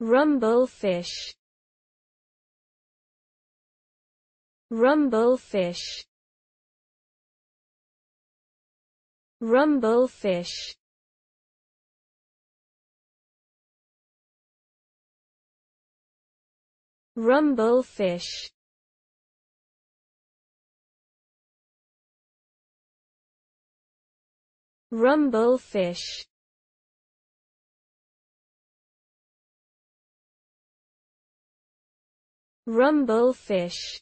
Rumblefish Rumblefish Rumblefish Rumblefish Rumblefish Rumble fish